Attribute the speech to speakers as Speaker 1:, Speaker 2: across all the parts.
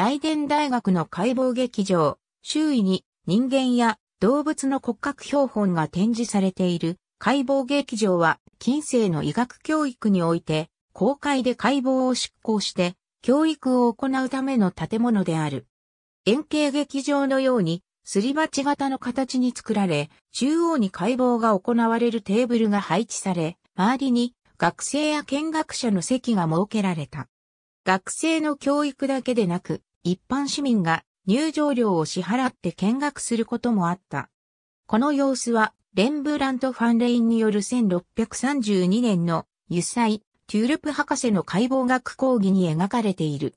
Speaker 1: 雷電大学の解剖劇場、周囲に人間や動物の骨格標本が展示されている解剖劇場は近世の医学教育において公開で解剖を執行して教育を行うための建物である。円形劇場のようにすり鉢型の形に作られ、中央に解剖が行われるテーブルが配置され、周りに学生や見学者の席が設けられた。学生の教育だけでなく、一般市民が入場料を支払って見学することもあった。この様子は、レンブラント・ファンレインによる1632年の油彩、テュールプ博士の解剖学講義に描かれている。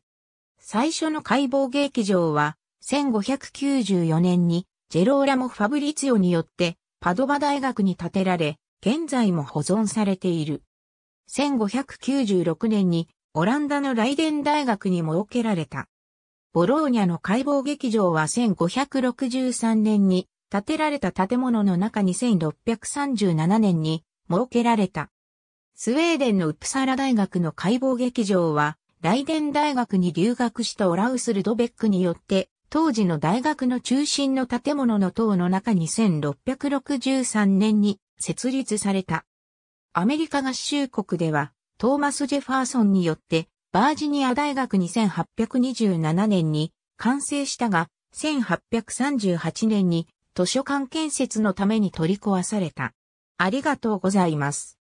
Speaker 1: 最初の解剖劇場は、1594年にジェローラモ・ファブリツィオによってパドバ大学に建てられ、現在も保存されている。1596年にオランダのライデン大学に設けられた。ボローニャの解剖劇場は1563年に建てられた建物の中に1637年に設けられた。スウェーデンのウプサラ大学の解剖劇場は、ライデン大学に留学したオラウス・ルドベックによって、当時の大学の中心の建物の塔の中に1663年に設立された。アメリカ合衆国では、トーマス・ジェファーソンによってバージニア大学に8 2 7年に完成したが、1838年に図書館建設のために取り壊された。ありがとうございます。